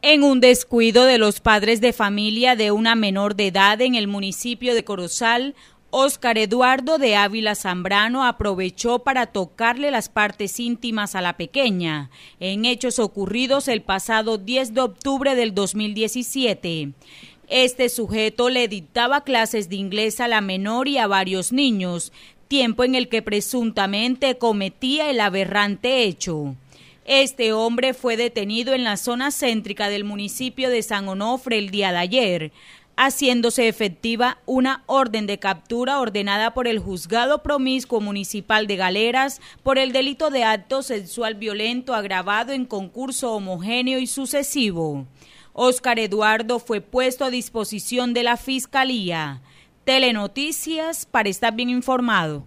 En un descuido de los padres de familia de una menor de edad en el municipio de Corozal, Óscar Eduardo de Ávila Zambrano aprovechó para tocarle las partes íntimas a la pequeña, en hechos ocurridos el pasado 10 de octubre del 2017. Este sujeto le dictaba clases de inglés a la menor y a varios niños, tiempo en el que presuntamente cometía el aberrante hecho. Este hombre fue detenido en la zona céntrica del municipio de San Onofre el día de ayer haciéndose efectiva una orden de captura ordenada por el juzgado promiscuo municipal de Galeras por el delito de acto sexual violento agravado en concurso homogéneo y sucesivo. Óscar Eduardo fue puesto a disposición de la Fiscalía. Telenoticias para estar bien informado.